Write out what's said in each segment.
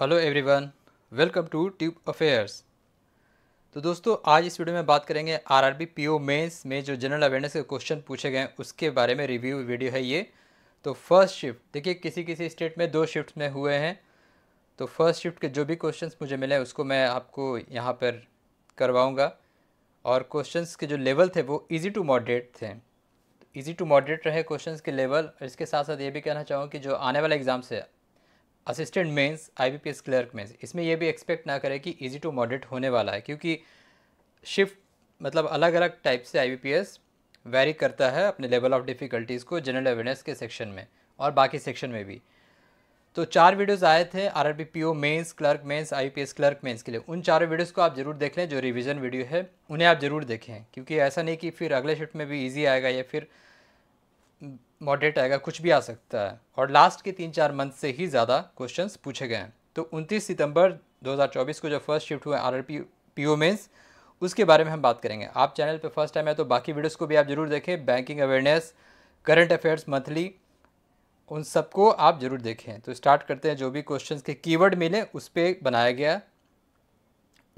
hello everyone welcome to Tube Affairs तो दोस्तों आज इस वीडियो में बात करेंगे आरआरबी पीओ मेंस में जो जनरल अवेयरनेस के क्वेश्चन पूछे गए हैं उसके बारे में रिव्यू वीडियो है ये तो फर्स्ट शिफ्ट देखिए किसी किसी स्टेट में दो शिफ्ट में हुए हैं तो फर्स्ट शिफ्ट के जो भी क्वेश्चन मुझे मिले उसको मैं आपको यहाँ पर करवाऊँगा और क्वेश्चन के जो लेवल थे वो ईजी टू मॉडरेट थे ईजी टू मॉडरेट रहे क्वेश्चन के लेवल और इसके साथ साथ ये भी कहना चाहूँगा कि जो आने वाला एग्ज़ाम्स है assistant mains IBPS clerk mains इसमें यह भी एक्सपेक्ट ना करें कि इजी टू मॉडरेट होने वाला है क्योंकि शिफ्ट मतलब अलग अलग टाइप से आईबीपीएस वेरी करता है अपने लेवल ऑफ डिफ़िकल्टीज़ को जनरल अवेयरनेस के सेक्शन में और बाकी सेक्शन में भी तो चार वीडियोस आए थे R R B P O mains clerk mains I P S clerk mains के लिए उन चारों वीडियोस को आप ज़रूर देख लें जो रिवीजन वीडियो है उन्हें आप ज़रूर देखें क्योंकि ऐसा नहीं कि फिर अगले शिफ्ट में भी ईजी आएगा या फिर मॉडरेट आएगा कुछ भी आ सकता है और लास्ट के तीन चार मंथ से ही ज़्यादा क्वेश्चंस पूछे गए हैं तो 29 सितंबर 2024 को जो फर्स्ट शिफ्ट हुए R R P P O mains उसके बारे में हम बात करेंगे आप चैनल पर फर्स्ट टाइम है तो बाकी वीडियोस को भी आप जरूर देखें banking awareness current affairs monthly उन सबको आप जरूर देखें तो स्टार्ट करते हैं जो भी क्वेश्चंस के कीवर्ड मिले उस पर बनाया गया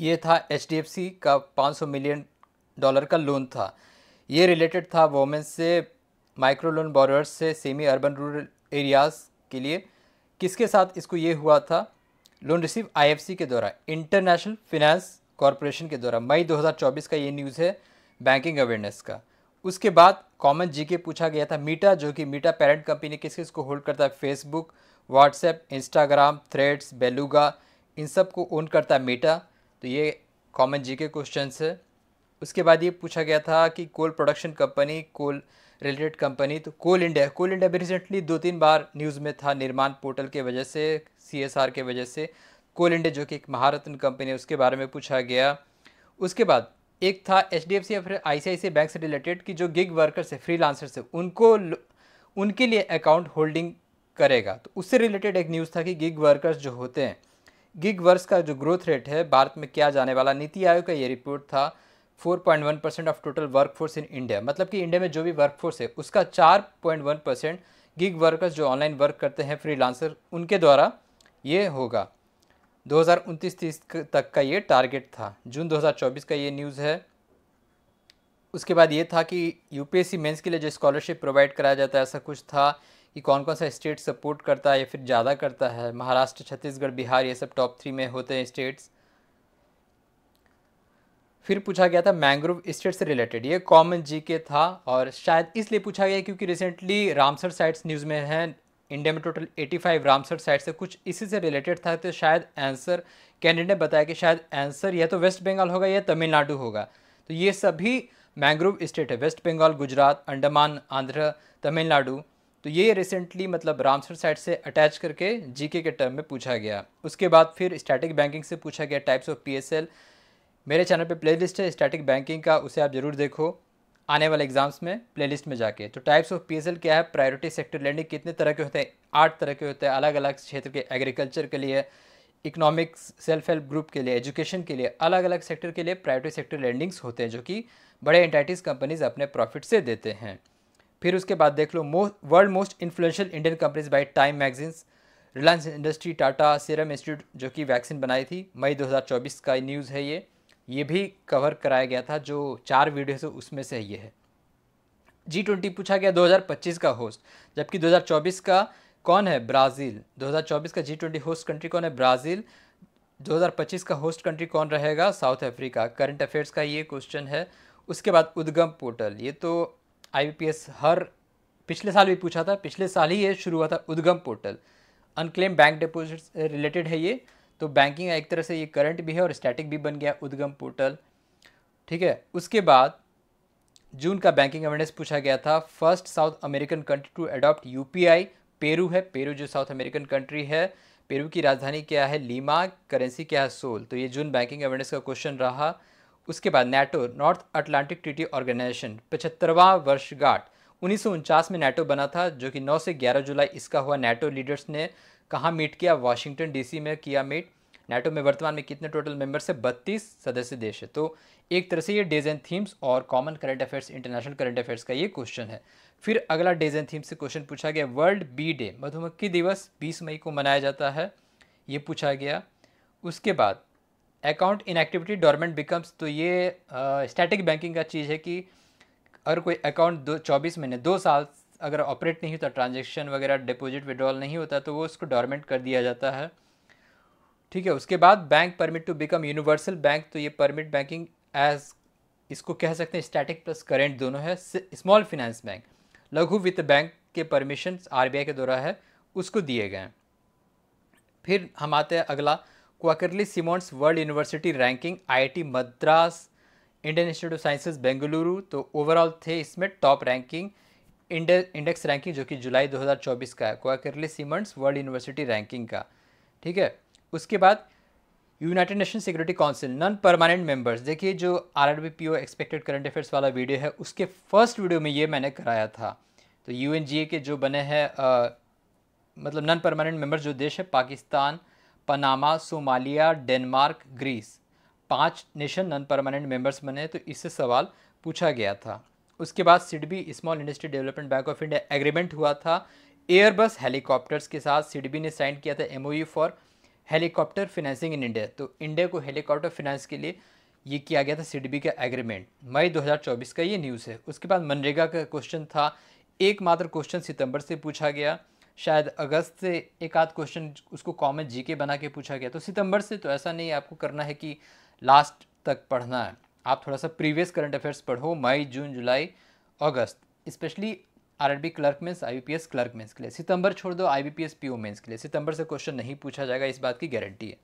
ये था एच का 500 मिलियन डॉलर का लोन था ये रिलेटेड था वोमेंस से माइक्रो लोन बोरोअर्स से सेमी अर्बन रूरल एरियाज़ के लिए किसके साथ इसको ये हुआ था लोन रिसीव आईएफसी के द्वारा इंटरनेशनल फिनेंस कॉरपोरेशन के द्वारा मई 2024 का ये न्यूज़ है बैंकिंग अवेयरनेस का उसके बाद कॉमन जी के पूछा गया था मीटा जो कि मीटा पेरेंट कंपनी किस किस को होल्ड करता है Facebook WhatsApp Instagram Threads Beluga इन सब को ओन करता है मीटा तो ये कॉमन जी के क्वेश्चन है उसके बाद ये पूछा गया था कि coal production company coal related company तो कोल इंडिया कोल इंडिया भी रिसेंटली दो तीन बार न्यूज़ में था निर्माण पोर्टल के वजह से सी के वजह से कोल इंडिया जो कि एक महारत्न कंपनी है उसके बारे में पूछा गया उसके बाद एक था एच डी एफ सी या फिर आई सी आई सी बैंक से रिलेटेड कि जो गिग वर्कर्स है फ्री लांसर्स है उनको उनके लिए अकाउंट होल्डिंग करेगा तो उससे रिलेटेड एक न्यूज़ था कि गिग वर्कर्स जो होते हैं गिग वर्स का जो ग्रोथ रेट है भारत में क्या जाने वाला नीति आयोग का ये रिपोर्ट था 4.1 percent of total workforce in India मतलब कि इंडिया में जो भी वर्कफोर्स है उसका 4.1 परसेंट गिग वर्कर्स जो ऑनलाइन वर्क करते हैं फ्रीलांसर उनके द्वारा ये होगा दो हज़ार तक का ये टारगेट था जून 2024 का ये न्यूज़ है उसके बाद ये था कि यूपीएससी मेंस के लिए जो स्कॉलरशिप प्रोवाइड कराया जाता है ऐसा कुछ था कि कौन कौन सा स्टेट सपोर्ट करता है या फिर ज़्यादा करता है महाराष्ट्र छत्तीसगढ़ बिहार ये सब टॉप थ्री में होते हैं स्टेट्स फिर पूछा गया था मैंग्रोव स्टेट से रिलेटेड ये कॉमन जी के था और शायद इसलिए पूछा गया क्योंकि रिसेंटली रामसर साइट्स न्यूज़ में है इंडिया में टोटल 85 रामसर साइट से कुछ इसी से रिलेटेड था तो शायद आंसर कैंडिडेट ने बताया कि शायद आंसर या तो वेस्ट बंगाल होगा या तमिलनाडु होगा तो ये सभी मैंग्रोव स्टेट है वेस्ट बंगाल गुजरात अंडमान आंध्र तमिलनाडु तो ये रिसेंटली मतलब रामसर साइट से अटैच करके जीके के टर्म में पूछा गया उसके बाद फिर स्टैटिक बैंकिंग से पूछा गया टाइप्स ऑफ पीएसएल मेरे चैनल पे प्लेलिस्ट है स्टैटिक बैंकिंग का उसे आप ज़रूर देखो आने वाले एग्जाम्स में प्लेलिस्ट में जाके तो टाइप्स ऑफ पीएसएल क्या है प्रायोरिटी सेक्टर लैंडिंग कितने तरह के होते हैं आठ तरह के होते हैं अलग अलग क्षेत्र के एग्रीकल्चर के लिए इकोनॉमिक्स सेल्फ हेल्प ग्रुप के लिए एजुकेशन के लिए अलग अलग सेक्टर के लिए प्रायोरिटी सेक्टर लैंडिंग्स होते हैं जो कि बड़े एंटाइटिस कंपनीज अपने प्रॉफिट से देते हैं फिर उसके बाद देख लो most world most influential Indian companies by Time magazines Reliance industry Tata Serum Institute जो कि वैक्सीन बनाई थी मई 2024 का न्यूज़ है ये ये भी कवर कराया गया था जो चार वीडियो से उसमें से ये है जी ट्वेंटी पूछा गया 2025 का होस्ट जबकि 2024 का कौन है ब्राज़ील 2024 का जी ट्वेंटी होस्ट कंट्री कौन है ब्राज़ील 2025 का होस्ट कंट्री कौन रहेगा साउथ अफ्रीका करंट अफेयर्स का ये क्वेश्चन है उसके बाद उद्गम पोर्टल ये तो आई हर पिछले साल भी पूछा था पिछले साल ही ये शुरू हुआ था Udgam portal unclaim bank deposit related है ये तो बैंकिंग एक तरह से ये करंट भी है और स्टैटिक भी बन गया उद्गम पोर्टल ठीक है उसके बाद जून का बैंकिंग अवेयरनेस पूछा गया था first South American country to adopt U Peru है पेरू जो साउथ अमेरिकन कंट्री है पेरू की राजधानी क्या है लीमा करेंसी क्या है सोल तो ये जून बैंकिंग अवेयरनेस का क्वेश्चन रहा उसके बाद NATO North Atlantic Treaty Organization पचहत्तरवा वर्षगांठ उन्नीस में नेटो बना था जो कि 9 से 11 जुलाई इसका हुआ नेटो लीडर्स ने कहाँ मीट किया वाशिंगटन डीसी में किया मीट नेटो में वर्तमान में कितने टोटल मेंबर्स है बत्तीस सदस्य देश है तो एक तरह से ये डेज एंड थीम्स और common current affairs international current affairs का ये क्वेश्चन है फिर अगला डेज एंड थीम्स से क्वेश्चन पूछा गया वर्ल्ड बी डे मधुमक्खी दिवस बीस मई को मनाया जाता है ये पूछा गया उसके बाद अकाउंट इनएक्टिविटी डॉर्मेंट बिकम्स तो ये स्टैटिक बैंकिंग का चीज़ है कि अगर कोई अकाउंट दो चौबीस महीने दो साल अगर ऑपरेट नहीं होता ट्रांजेक्शन वगैरह डिपॉजिट विड्रॉल नहीं होता तो वो उसको डॉर्मेंट कर दिया जाता है ठीक है उसके बाद bank permit to become universal bank तो ये परमिट बैंकिंग एज इसको कह सकते हैं स्टैटिक प्लस करेंट दोनों है स्मॉल फिनेंस बैंक लघु वित्त बैंक के परमिशन आर के द्वारा है उसको दिए गए फिर हम आते हैं अगला Quacquarelli Symonds world university ranking IIT Madras Indian Institute of Sciences Bengaluru तो ओवरऑल थे इसमें टॉप रैंकिंग इंडेक्स रैंकिंग जो कि जुलाई 2024 का है Quacquarelli Symonds world university ranking का ठीक है उसके बाद United Nation Security Council non permanent members देखिए जो R R B P O expected current affairs वाला वीडियो है उसके फर्स्ट वीडियो में ये मैंने कराया था तो यू एन जी ए के जो बने हैं मतलब नॉन परमानेंट मेंबर्स जो देश है Pakistan Panama Somalia Denmark Greece पांच नेशन नॉन परमानेंट मेंबर्स बने तो इससे सवाल पूछा गया था उसके बाद SIDBI small industry development bank of India agreement हुआ था एयरबस हेलीकॉप्टर्स के साथ सिडबी ने साइन किया था MoU for helicopter financing in India तो इंडिया को हेलीकॉप्टर फिनेंस के लिए ये किया गया था सिडबी का एग्रीमेंट मई 2024 का ये न्यूज़ है उसके बाद मनरेगा का क्वेश्चन था एकमात्र क्वेश्चन सितंबर से पूछा गया शायद अगस्त से एक आध क्वेश्चन उसको कॉमन जीके बना के पूछा गया तो सितंबर से तो ऐसा नहीं आपको करना है कि लास्ट तक पढ़ना है आप थोड़ा सा प्रीवियस करंट अफेयर्स पढ़ो मई जून जुलाई अगस्त specially R B clerk mains S clerk mains के लिए सितंबर छोड़ दो I B P S P O mains के लिए सितंबर से क्वेश्चन नहीं पूछा जाएगा इस बात की गारंटी है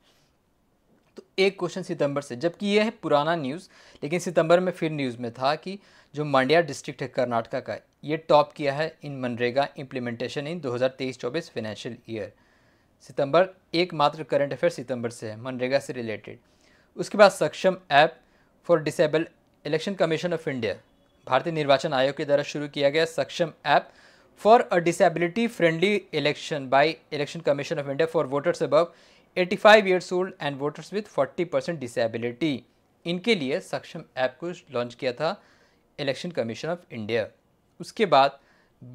तो एक क्वेश्चन सितंबर से जबकि ये है पुराना न्यूज़ लेकिन सितंबर में फिर न्यूज़ में था कि जो मंडिया डिस्ट्रिक्ट है कर्नाटका का ये टॉप किया है in MNREGA implementation in 2023-24 financial year सितंबर एकमात्र करंट अफेयर सितंबर से है मनरेगा से रिलेटेड उसके बाद Saksham app for disable Election Commission of India भारतीय निर्वाचन आयोग के द्वारा शुरू किया गया Saksham app for a disability friendly election by Election Commission of India for voters above 85 five years old and voters with 40 percent disability इनके लिए सक्षम ऐप को लॉन्च किया था इलेक्शन कमीशन ऑफ इंडिया उसके बाद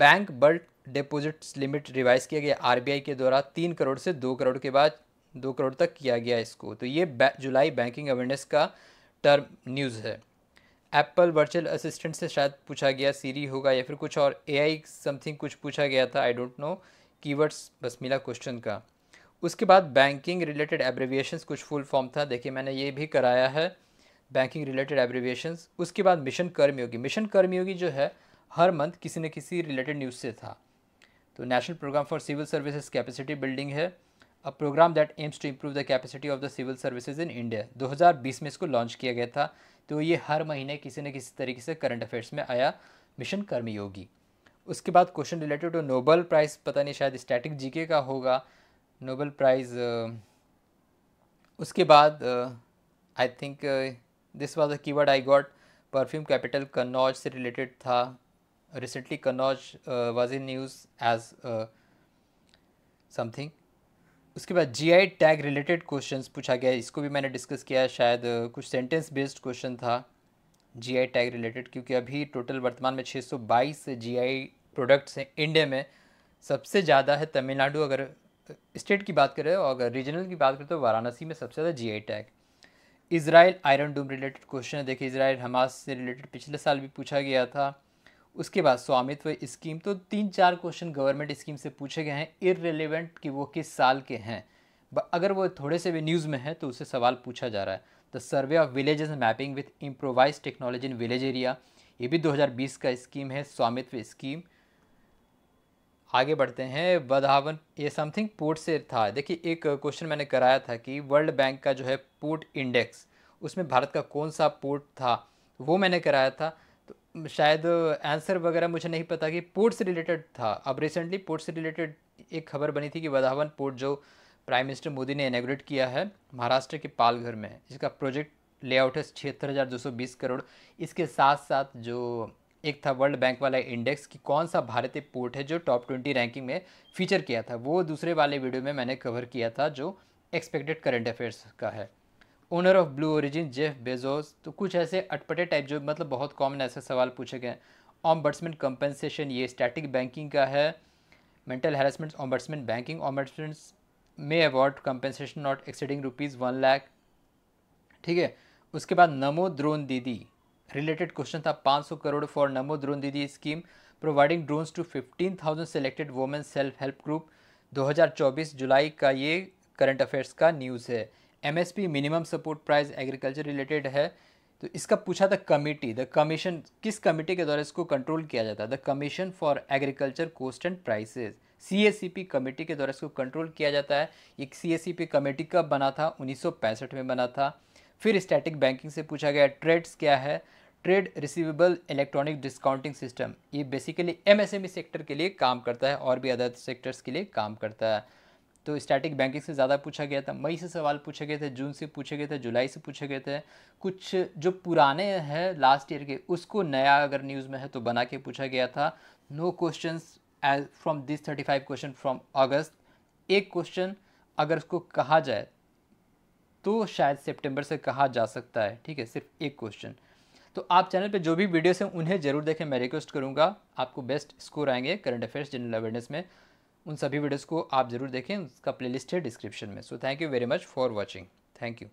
bank bulk deposits limit revise किया गया आई के द्वारा तीन करोड़ से दो करोड़ के बाद दो करोड़ तक किया गया इसको तो ये जुलाई बैंकिंग अवेयरनेस का टर्म न्यूज़ है एप्पल वर्चुअल असिस्टेंट से शायद पूछा गया सीरी होगा या फिर कुछ और ए समथिंग कुछ पूछा गया था आई डोंट नो कीवर्ड्स बस मिला क्वेश्चन का उसके बाद बैंकिंग रिलेटेड एब्रिविएशंस कुछ फुल फॉर्म था देखिए मैंने ये भी कराया है बैंकिंग रिलेटेड एब्रिविएशंस उसके बाद मिशन कर्मयोगी मिशन कर्मयोगी जो है हर मंथ किसी न किसी रिलेटेड न्यूज़ से था तो national programme for civil services capacity building है a programme that aims to improve the capacity of the civil services in India 2020 में इसको लॉन्च किया गया था तो ये हर महीने किसी न किसी तरीके से करंट अफेयर्स में आया मिशन कर्मयोगी उसके बाद question related to Nobel prize पता नहीं शायद स्टैटिक जीके का होगा नोबल प्राइज़ उसके बाद I think this was a word I got perfume capital Kannauj से रिलेटेड था recently Kannauj was in news as something उसके बाद जीआई टैग रिलेटेड क्वेश्चंस पूछा गया इसको भी मैंने डिस्कस किया शायद कुछ सेंटेंस बेस्ड क्वेश्चन था जीआई टैग रिलेटेड क्योंकि अभी टोटल वर्तमान में 622 जीआई प्रोडक्ट्स हैं इंडिया में सबसे ज़्यादा है तमिलनाडु अगर स्टेट की बात करें और अगर रीजनल की बात करें तो वाराणसी में सबसे ज़्यादा G tag Israel Iron Dome related question है देखिए इसराइल हमास से रिलेटेड पिछले साल भी पूछा गया था उसके बाद स्वामित्व स्कीम तो तीन चार क्वेश्चन गवर्नमेंट स्कीम से पूछे गए हैं इरेलीवेंट कि वो किस साल के हैं अगर वो थोड़े से भी न्यूज़ में है तो उसे सवाल पूछा जा रहा है the survey of villages mapping with improvise technology in village area ये भी 2020 का स्कीम है स्वामित्व स्कीम आगे बढ़ते हैं बधावन ये समथिंग पोर्ट से था देखिए एक क्वेश्चन मैंने कराया था कि वर्ल्ड बैंक का जो है पोर्ट इंडेक्स उसमें भारत का कौन सा पोर्ट था वो मैंने कराया था शायद आंसर वगैरह मुझे नहीं पता कि पोर्ट से रिलेटेड था अब रिसेंटली पोर्ट से रिलेटेड एक खबर बनी थी कि वधावन पोर्ट जो प्राइम मिनिस्टर मोदी ने इनाग्रेट किया है महाराष्ट्र के पालघर में इसका प्रोजेक्ट लेआउट है छिहत्तर हज़ार दो सौ बीस करोड़ इसके साथ साथ जो एक था वर्ल्ड बैंक वाला इंडेक्स कि कौन सा भारतीय पोर्ट है जो टॉप ट्वेंटी रैंकिंग में फीचर किया था वो दूसरे वाले वीडियो में मैंने कवर किया था जो एक्सपेक्टेड करंट अफेयर्स का है owner of Blue Origin Jeff Bezos तो कुछ ऐसे अटपटे टाइप जो मतलब बहुत कॉमन ऐसे सवाल पूछे गए ऑम्बर्ट्समैन कंपनसेशन ये स्टैटिक बैंकिंग का है mental harassment ombudsman banking ombudsman may award compensation not exceeding rupees one lakh ठीक है उसके बाद नमो ड्रोन दीदी रिलेटेड क्वेश्चन था पाँच सौ crore for Namo drone Didi scheme providing drones to fifteen thousand selected women self help group दो हजार चौबीस जुलाई का ये करंट अफेयर्स का न्यूज़ है P minimum support price agriculture related है तो इसका पूछा था कमेटी द कमीशन किस कमेटी के द्वारा इसको कंट्रोल किया जाता है the commission for agriculture cost and prices C committee के द्वारा इसको कंट्रोल किया जाता है एक सी कमेटी कब बना था उन्नीस में बना था फिर स्टैटिक बैंकिंग से पूछा गया ट्रेड्स क्या है trade receivable electronic discounting system ये बेसिकली एमएसएमई सेक्टर के लिए काम करता है और भी अदर सेक्टर्स के लिए काम करता है तो स्टैटिक बैंकिंग से ज़्यादा पूछा गया था मई से सवाल पूछे गए थे जून से पूछे गए थे जुलाई से पूछे गए थे कुछ जो पुराने हैं लास्ट ईयर के उसको नया अगर न्यूज़ में है तो बना के पूछा गया था no question as from this thirty five question from अगस्त एक क्वेश्चन अगर उसको कहा जाए तो शायद सेप्टेम्बर से कहा जा सकता है ठीक है सिर्फ एक क्वेश्चन तो आप चैनल पे जो भी वीडियोस हैं उन्हें ज़रूर देखें मैं रिक्वेस्ट करूँगा आपको बेस्ट स्कोर आएंगे करंट अफेयर्स जनरल अवेयरनेस में उन सभी वीडियोज़ को आप ज़रूर देखें उसका प्लेलिस्ट है डिस्क्रिप्शन में so thank you very much for watching thank you